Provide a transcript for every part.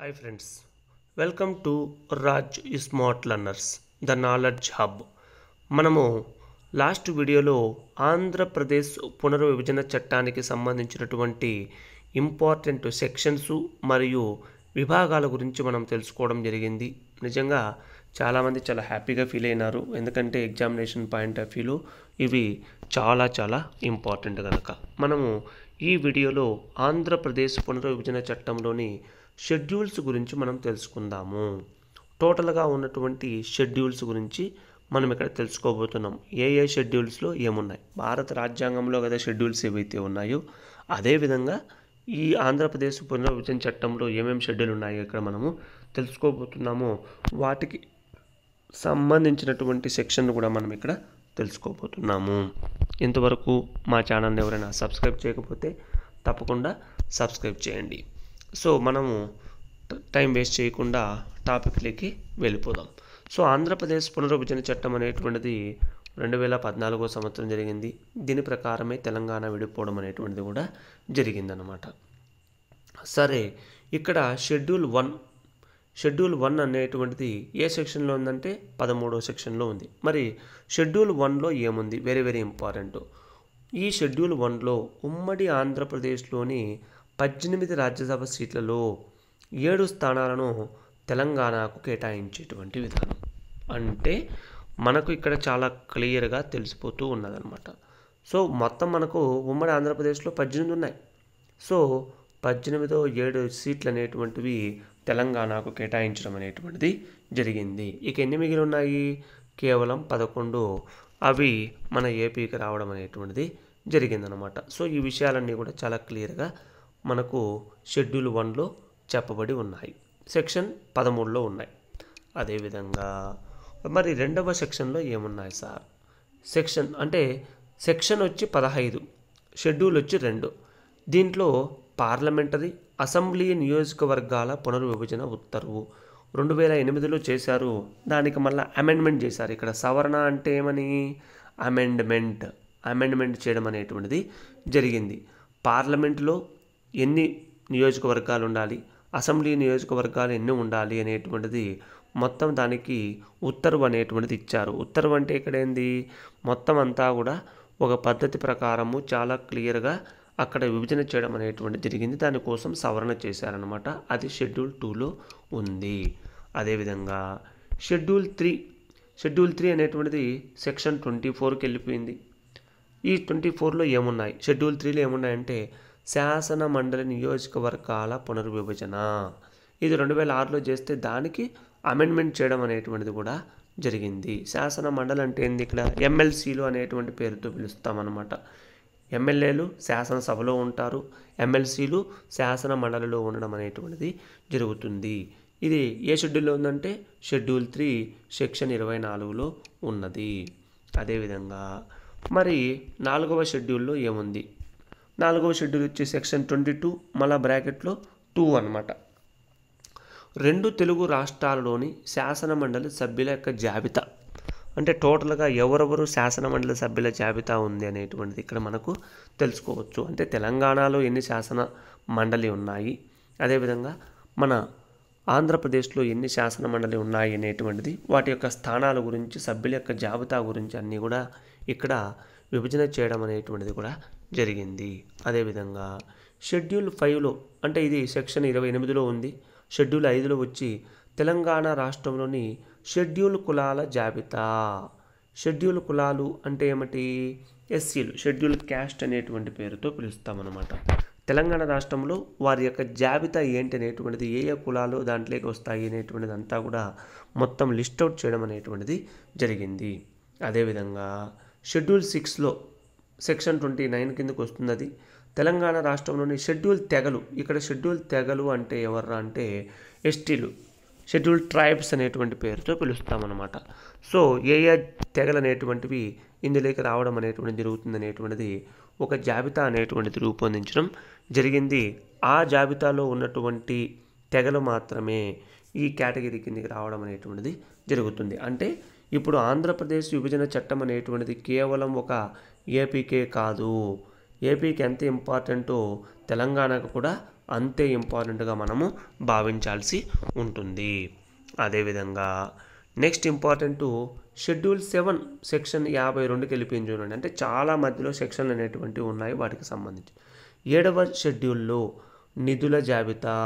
hi friends welcome to Raj smart learners the knowledge hub మనము last వీడియోలో ఆంధ్రప్రదేశ్ పునర్విభజన చట్టానికి సంబంధించినటువంటి ఇంపార్టెంట్ సెక్షన్స్ మరియు విభాగాల గురించి మనం తెలుసుకోవడం జరిగింది నిజంగా చాలామంది చాలా హ్యాపీగా ఫీల్ అయినారు ఎందుకంటే ఎగ్జామినేషన్ పాయింట్ ఆఫ్ వ్యూలో ఇవి చాలా చాలా ఇంపార్టెంట్ కనుక మనము ఈ వీడియోలో ఆంధ్రప్రదేశ్ పునర్విభజన చట్టంలోని షెడ్యూల్స్ గురించి మనం తెలుసుకుందాము టోటల్గా ఉన్నటువంటి షెడ్యూల్స్ గురించి మనం ఇక్కడ తెలుసుకోబోతున్నాం ఏ ఏ షెడ్యూల్స్లో ఏమున్నాయి భారత రాజ్యాంగంలో కదా షెడ్యూల్స్ ఏవైతే ఉన్నాయో అదేవిధంగా ఈ ఆంధ్రప్రదేశ్ పునర్విభజన చట్టంలో ఏమేమి షెడ్యూల్ ఉన్నాయో ఇక్కడ మనము తెలుసుకోబోతున్నామో వాటికి సంబంధించినటువంటి సెక్షన్ కూడా మనం ఇక్కడ తెలుసుకోబోతున్నాము ఇంతవరకు మా ఛానల్ని ఎవరైనా సబ్స్క్రైబ్ చేయకపోతే తప్పకుండా సబ్స్క్రైబ్ చేయండి సో మనము టైం వేస్ట్ చేయకుండా టాపిక్లోకి వెళ్ళిపోదాం సో ఆంధ్రప్రదేశ్ పునర్విభజన చట్టం అనేటువంటిది రెండు వేల పద్నాలుగో సంవత్సరం జరిగింది దీని ప్రకారమే తెలంగాణ విడిపోవడం అనేటువంటిది కూడా జరిగిందనమాట సరే ఇక్కడ షెడ్యూల్ వన్ షెడ్యూల్ వన్ అనేటువంటిది ఏ సెక్షన్లో ఉందంటే పదమూడవ సెక్షన్లో ఉంది మరి షెడ్యూల్ వన్లో ఏముంది వెరీ వెరీ ఇంపార్టెంట్ ఈ షెడ్యూల్ వన్లో ఉమ్మడి ఆంధ్రప్రదేశ్లోని పద్దెనిమిది రాజ్యసభ సీట్లలో ఏడు స్థానాలను తెలంగాణకు కేటాయించేటువంటి విధానం అంటే మనకు ఇక్కడ చాలా క్లియర్గా తెలిసిపోతూ ఉన్నదనమాట సో మొత్తం మనకు ఉమ్మడి ఆంధ్రప్రదేశ్లో పద్దెనిమిది ఉన్నాయి సో పద్దెనిమిదో ఏడు సీట్లు అనేటువంటివి తెలంగాణకు కేటాయించడం అనేటువంటిది జరిగింది ఇక ఎన్ని మిగిలి ఉన్నాయి కేవలం పదకొండు అవి మన ఏపీకి రావడం అనేటువంటిది జరిగిందనమాట సో ఈ విషయాలన్నీ కూడా చాలా క్లియర్గా మనకు షెడ్యూల్ వన్లో చెప్పబడి ఉన్నాయి సెక్షన్ పదమూడులో ఉన్నాయి అదేవిధంగా మరి రెండవ సెక్షన్లో ఏమున్నాయి సార్ సెక్షన్ అంటే సెక్షన్ వచ్చి పదహైదు షెడ్యూల్ వచ్చి రెండు దీంట్లో పార్లమెంటరీ అసెంబ్లీ నియోజకవర్గాల పునర్విభజన ఉత్తర్వు రెండు వేల ఎనిమిదిలో చేశారు దానికి మళ్ళీ అమెండ్మెంట్ చేశారు ఇక్కడ సవరణ అంటే ఏమని అమెండ్మెంట్ అమెండ్మెంట్ చేయడం అనేటువంటిది జరిగింది పార్లమెంట్లో ఎన్ని నియోజకవర్గాలు ఉండాలి అసెంబ్లీ నియోజకవర్గాలు ఎన్ని ఉండాలి అనేటువంటిది మొత్తం దానికి ఉత్తర్వు అనేటువంటిది ఇచ్చారు ఉత్తర్వు అంటే ఇక్కడ ఏంది మొత్తం అంతా కూడా ఒక పద్ధతి ప్రకారము చాలా క్లియర్గా అక్కడ విభజన చేయడం అనేటువంటి జరిగింది దానికోసం సవరణ చేశారనమాట అది షెడ్యూల్ టూలో ఉంది అదేవిధంగా షెడ్యూల్ త్రీ షెడ్యూల్ త్రీ అనేటువంటిది సెక్షన్ ట్వంటీ ఫోర్కి వెళ్ళిపోయింది ఈ ట్వంటీ ఫోర్లో ఏమున్నాయి షెడ్యూల్ త్రీలో ఏమున్నాయంటే శాసన మండలి నియోజకవర్గాల పునర్విభజన ఇది రెండు వేల ఆరులో చేస్తే దానికి అమెండ్మెంట్ చేయడం అనేటువంటిది కూడా జరిగింది శాసన మండలి అంటే ఏంది ఇక్కడ ఎమ్మెల్సీలు అనేటువంటి పేరుతో పిలుస్తామన్నమాట ఎమ్మెల్యేలు శాసనసభలో ఉంటారు ఎమ్మెల్సీలు శాసన మండలిలో ఉండడం అనేటువంటిది జరుగుతుంది ఇది ఏ షెడ్యూల్లో ఉందంటే షెడ్యూల్ త్రీ సెక్షన్ ఇరవై నాలుగులో ఉన్నది అదేవిధంగా మరి నాలుగవ షెడ్యూల్లో ఏముంది నాలుగవ షెడ్యూల్ వచ్చి సెక్షన్ ట్వంటీ టూ మళ్ళా బ్రాకెట్లో టూ అనమాట రెండు తెలుగు రాష్ట్రాలలోని శాసనమండలి సభ్యుల యొక్క జాబితా అంటే టోటల్గా ఎవరెవరు శాసనమండలి సభ్యుల జాబితా ఉంది అనేటువంటిది ఇక్కడ మనకు తెలుసుకోవచ్చు అంటే తెలంగాణలో ఎన్ని శాసన మండలి ఉన్నాయి అదేవిధంగా మన ఆంధ్రప్రదేశ్లో ఎన్ని శాసన మండలి ఉన్నాయి అనేటువంటిది వాటి యొక్క స్థానాల గురించి సభ్యుల యొక్క జాబితా గురించి అన్నీ కూడా ఇక్కడ విభజన చేయడం అనేటువంటిది కూడా జరిగింది అదేవిధంగా షెడ్యూల్ ఫైవ్లో అంటే ఇది సెక్షన్ ఇరవై ఎనిమిదిలో ఉంది షెడ్యూల్ ఐదులో వచ్చి తెలంగాణ రాష్ట్రంలోని షెడ్యూల్ కులాల జాబితా షెడ్యూల్ కులాలు అంటే ఏమిటి ఎస్సీలు షెడ్యూల్ క్యాస్ట్ అనేటువంటి పేరుతో పిలుస్తామన్నమాట తెలంగాణ రాష్ట్రంలో వారి యొక్క జాబితా ఏంటి అనేటువంటిది ఏ ఏ కులాలు దాంట్లోకి వస్తాయి అనేటువంటిది అంతా కూడా మొత్తం లిస్ట్ అవుట్ చేయడం అనేటువంటిది జరిగింది అదేవిధంగా షెడ్యూల్ సిక్స్లో సెక్షన్ ట్వంటీ నైన్ కిందకు వస్తుంది అది తెలంగాణ రాష్ట్రంలోని షెడ్యూల్ తెగలు ఇక్కడ షెడ్యూల్ తెగలు అంటే ఎవర్రా అంటే ఎస్టీలు షెడ్యూల్ ట్రైబ్స్ అనేటువంటి పేరుతో పిలుస్తామన్నమాట సో ఏ ఏ తెగలు అనేటువంటివి ఇందులోకి రావడం అనేటువంటిది జరుగుతుంది అనేటువంటిది ఒక జాబితా అనేటువంటిది రూపొందించడం జరిగింది ఆ జాబితాలో ఉన్నటువంటి తెగలు మాత్రమే ఈ కేటగిరీ కిందకి రావడం అనేటువంటిది జరుగుతుంది అంటే ఇప్పుడు ఆంధ్రప్రదేశ్ విభజన చట్టం అనేటువంటిది కేవలం ఒక ఏపీకే కాదు ఏపీకి ఎంత ఇంపార్టెంటో తెలంగాణకు కూడా అంతే ఇంపార్టెంట్గా మనము భావించాల్సి ఉంటుంది అదేవిధంగా next important schedule seven section యాభై రెండుకి వెళ్ళిపోయింది చూడండి అంటే చాలా మధ్యలో సెక్షన్లు అనేటువంటివి ఉన్నాయి వాటికి సంబంధించి ఏడవ షెడ్యూల్లో నిధుల జాబితా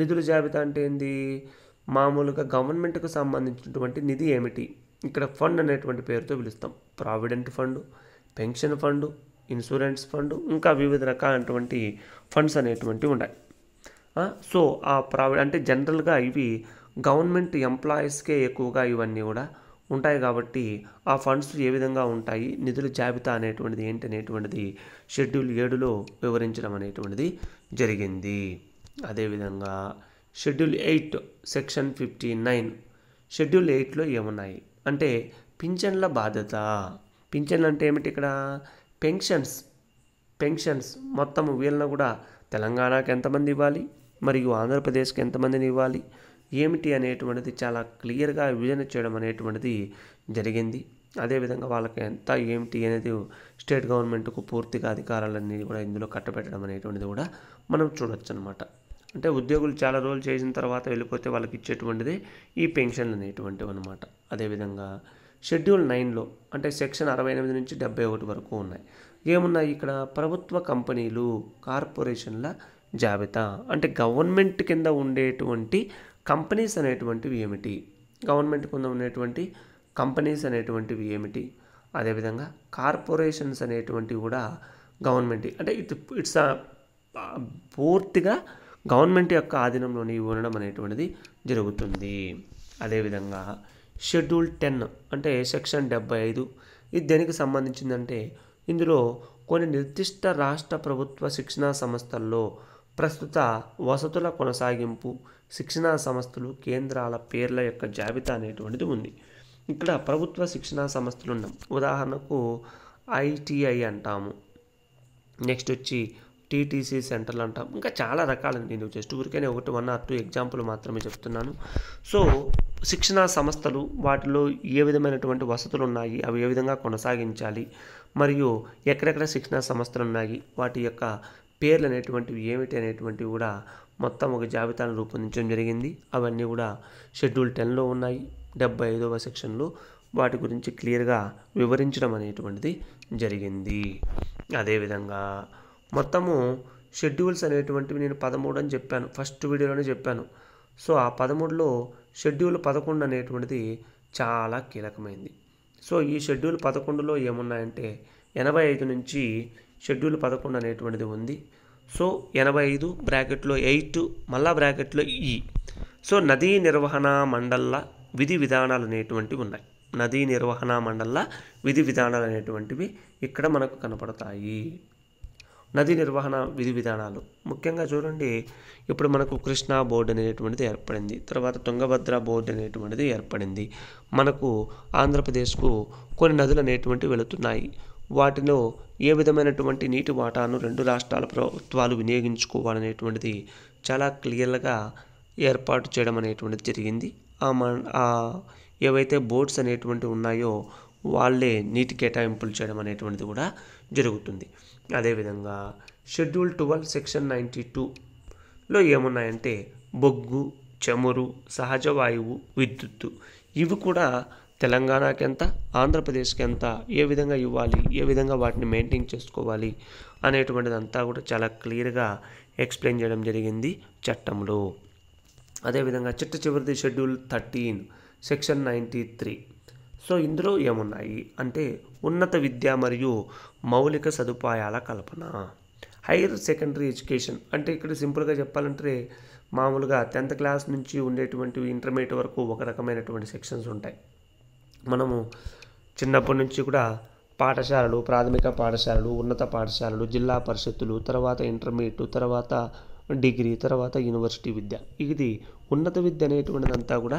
నిధుల జాబితా అంటే ఏంది మామూలుగా గవర్నమెంట్కు సంబంధించినటువంటి నిధి ఏమిటి ఇక్కడ ఫండ్ అనేటువంటి పేరుతో పిలుస్తాం provident fund pension fund insurance fund ఇంకా వివిధ రకాలైనటువంటి ఫండ్స్ అనేటువంటివి ఉన్నాయి సో ఆ ప్రావి అంటే జనరల్గా ఇవి గవర్నమెంట్ ఎంప్లాయీస్కే ఎక్కువగా ఇవన్నీ కూడా ఉంటాయి కాబట్టి ఆ ఫండ్స్ ఏ విధంగా ఉంటాయి నిధుల జాబితా అనేటువంటిది ఏంటి అనేటువంటిది షెడ్యూల్ ఏడులో వివరించడం అనేటువంటిది జరిగింది అదేవిధంగా schedule eight section fifty nine షెడ్యూల్ ఎయిట్లో ఏమున్నాయి అంటే పింఛన్ల బాధ్యత పింఛన్లు అంటే ఏమిటి ఇక్కడ పెన్షన్స్ పెన్షన్స్ మొత్తం వీళ్ళను కూడా తెలంగాణకు ఎంతమంది ఇవ్వాలి మరియు ఆంధ్రప్రదేశ్కి ఎంతమందిని ఇవ్వాలి ఏమిటి అనేటువంటిది చాలా క్లియర్గా విభజన చేయడం అనేటువంటిది జరిగింది అదేవిధంగా వాళ్ళకి ఎంత ఏమిటి అనేది స్టేట్ గవర్నమెంట్కు పూర్తిగా అధికారాలన్నీ కూడా ఇందులో కట్టబెట్టడం అనేటువంటిది కూడా మనం చూడొచ్చు అనమాట అంటే ఉద్యోగులు చాలా రోజులు చేసిన తర్వాత వెళ్ళిపోతే వాళ్ళకి ఇచ్చేటువంటిది ఈ పెన్షన్లు అనేటువంటివి అనమాట అదేవిధంగా షెడ్యూల్ నైన్లో అంటే సెక్షన్ అరవై ఎనిమిది నుంచి డెబ్బై ఒకటి వరకు ఉన్నాయి ఏమున్నాయి ఇక్కడ ప్రభుత్వ కంపెనీలు కార్పొరేషన్ల జాబితా అంటే గవర్నమెంట్ కింద ఉండేటువంటి కంపెనీస్ అనేటువంటివి ఏమిటి గవర్నమెంట్ కింద ఉండేటువంటి కంపెనీస్ అనేటువంటివి ఏమిటి అదేవిధంగా కార్పొరేషన్స్ అనేటువంటివి కూడా గవర్నమెంట్ అంటే ఇట్ ఇట్స్ పూర్తిగా గవర్నమెంట్ యొక్క ఆధీనంలోని ఉండడం అనేటువంటిది జరుగుతుంది అదేవిధంగా షెడ్యూల్ టెన్ అంటే సెక్షన్ డెబ్బై ఐదు ఇది దేనికి సంబంధించిందంటే ఇందులో కొన్ని నిర్దిష్ట రాష్ట్ర ప్రభుత్వ శిక్షణా సంస్థల్లో ప్రస్తుత వసతుల కొనసాగింపు శిక్షణా సంస్థలు కేంద్రాల పేర్ల యొక్క జాబితా అనేటువంటిది ఉంది ఇక్కడ ప్రభుత్వ శిక్షణా సంస్థలు ఉన్నాం ఉదాహరణకు ఐటీఐ అంటాము నెక్స్ట్ వచ్చి టీటీసీ సెంటర్లు అంటాం ఇంకా చాలా రకాలు నేను జస్ట్ ఊరికైనా ఒకటి వన్ ఆర్ టూ ఎగ్జాంపుల్ మాత్రమే చెప్తున్నాను సో శిక్షణా సంస్థలు వాటిలో ఏ విధమైనటువంటి వసతులు ఉన్నాయి అవి ఏ విధంగా కొనసాగించాలి మరియు ఎక్కడెక్కడ శిక్షణా సంస్థలు ఉన్నాయి వాటి యొక్క పేర్లు అనేటువంటివి ఏమిటి అనేటువంటివి కూడా మొత్తం ఒక జాబితాను రూపొందించడం జరిగింది అవన్నీ కూడా షెడ్యూల్ టెన్లో ఉన్నాయి డెబ్బై ఐదవ సెక్షన్లో వాటి గురించి క్లియర్గా వివరించడం అనేటువంటిది జరిగింది అదేవిధంగా మొత్తము షెడ్యూల్స్ అనేటువంటివి నేను పదమూడు అని చెప్పాను ఫస్ట్ వీడియోలోనే చెప్పాను సో ఆ పదమూడులో షెడ్యూల్ పదకొండు అనేటువంటిది చాలా కీలకమైంది సో ఈ షెడ్యూల్ పదకొండులో ఏమున్నాయంటే ఎనభై ఐదు నుంచి షెడ్యూల్ పదకొండు అనేటువంటిది ఉంది సో ఎనభై ఐదు బ్రాకెట్లో ఎయిట్ మళ్ళా బ్రాకెట్లో ఈ సో నదీ నిర్వహణ మండల విధి విధానాలు అనేటువంటివి ఉన్నాయి నదీ నిర్వహణ మండల విధి విధానాలు అనేటువంటివి ఇక్కడ మనకు కనపడతాయి నది నిర్వహణ విధి విధానాలు ముఖ్యంగా చూడండి ఇప్పుడు మనకు కృష్ణా బోర్డు అనేటువంటిది ఏర్పడింది తర్వాత తుంగభద్ర బోర్డు అనేటువంటిది ఏర్పడింది మనకు ఆంధ్రప్రదేశ్కు కొన్ని నదులు అనేటువంటివి వెళుతున్నాయి వాటిలో ఏ విధమైనటువంటి నీటి వాటాను రెండు రాష్ట్రాల ప్రభుత్వాలు వినియోగించుకోవాలనేటువంటిది చాలా క్లియర్గా ఏర్పాటు చేయడం అనేటువంటిది జరిగింది ఆ ఏవైతే బోర్డ్స్ అనేటువంటివి ఉన్నాయో వాళ్ళే నీటి కేటాయింపులు చేయడం అనేటువంటిది కూడా జరుగుతుంది అదేవిధంగా షెడ్యూల్ ట్వెల్వ్ సెక్షన్ నైంటీ టూలో ఏమున్నాయంటే బొగ్గు చమురు సహజ వాయువు విద్యుత్తు ఇవి కూడా తెలంగాణకి ఎంత ఆంధ్రప్రదేశ్కి ఎంత ఏ విధంగా ఇవ్వాలి ఏ విధంగా వాటిని మెయింటైన్ చేసుకోవాలి అనేటువంటిదంతా కూడా చాలా క్లియర్గా ఎక్స్ప్లెయిన్ చేయడం జరిగింది చట్టంలో అదేవిధంగా చిట్ట చివరిది schedule thirteen section ninety three so ఇందులో ఏమున్నాయి అంటే ఉన్నత విద్య మరియు మౌలిక సదుపాయాల కల్పన హైయర్ సెకండరీ ఎడ్యుకేషన్ అంటే ఇక్కడ సింపుల్గా చెప్పాలంటే మామూలుగా టెన్త్ క్లాస్ నుంచి ఉండేటువంటి ఇంటర్మీడియట్ వరకు ఒక రకమైనటువంటి సెక్షన్స్ ఉంటాయి మనము చిన్నప్పటి నుంచి కూడా పాఠశాలలు ప్రాథమిక పాఠశాలలు ఉన్నత పాఠశాలలు జిల్లా పరిషత్తులు తర్వాత ఇంటర్మీడియట్ తర్వాత డిగ్రీ తర్వాత యూనివర్సిటీ విద్య ఇది ఉన్నత విద్య అనేటువంటిదంతా కూడా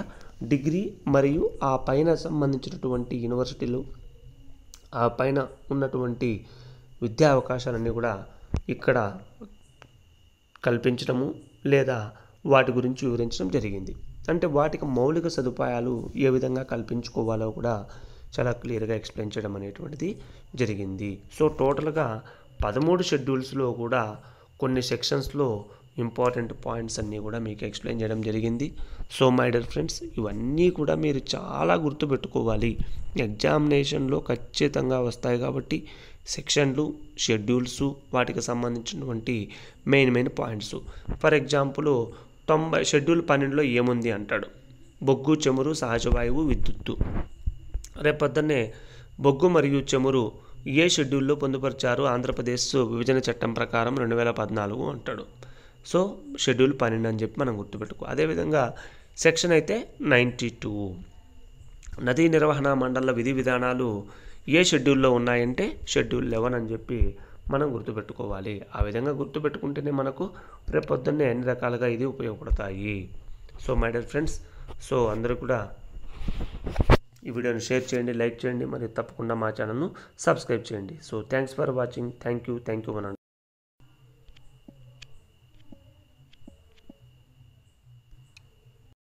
డిగ్రీ మరియు ఆ పైన సంబంధించినటువంటి యూనివర్సిటీలు ఆ పైన ఉన్నటువంటి విద్యా అవకాశాలన్నీ కూడా ఇక్కడ కల్పించడము లేదా వాటి గురించి వివరించడం జరిగింది అంటే వాటికి మౌలిక సదుపాయాలు ఏ విధంగా కల్పించుకోవాలో కూడా చాలా క్లియర్గా ఎక్స్ప్లెయిన్ చేయడం అనేటువంటిది జరిగింది సో టోటల్గా పదమూడు షెడ్యూల్స్లో కూడా కొన్ని సెక్షన్స్లో ఇంపార్టెంట్ పాయింట్స్ అన్నీ కూడా మీకు ఎక్స్ప్లెయిన్ చేయడం జరిగింది సో మై డియర్ ఫ్రెండ్స్ ఇవన్నీ కూడా మీరు చాలా గుర్తుపెట్టుకోవాలి ఎగ్జామినేషన్లో ఖచ్చితంగా వస్తాయి కాబట్టి సెక్షన్లు షెడ్యూల్స్ వాటికి సంబంధించినటువంటి main main points for example తొంభై షెడ్యూల్ పన్నెండులో ఏముంది అంటాడు బొగ్గు చెమురు సహజవాయువు విద్యుత్తు రేపొద్దన్నే బొగ్గు మరియు చెమురు ఏ షెడ్యూల్లో పొందుపరిచారు ఆంధ్రప్రదేశ్ విభజన చట్టం ప్రకారం రెండు వేల పద్నాలుగు అంటాడు సో షెడ్యూల్ పన్నెండు అని చెప్పి మనం గుర్తుపెట్టుకో అదేవిధంగా సెక్షన్ అయితే నైంటీ టూ నదీ నిర్వహణ మండల విధి విధానాలు ఏ షెడ్యూల్లో ఉన్నాయంటే షెడ్యూల్ లెవెన్ అని చెప్పి మనం గుర్తుపెట్టుకోవాలి ఆ విధంగా గుర్తుపెట్టుకుంటేనే మనకు రేపొద్దున్నే అన్ని రకాలుగా ఇది ఉపయోగపడతాయి so my dear friends so అందరూ కూడా ఈ వీడియోని షేర్ చేయండి లైక్ చేయండి మరియు తప్పకుండా మా ఛానల్ను సబ్స్క్రైబ్ చేయండి so thanks for watching thank you thank you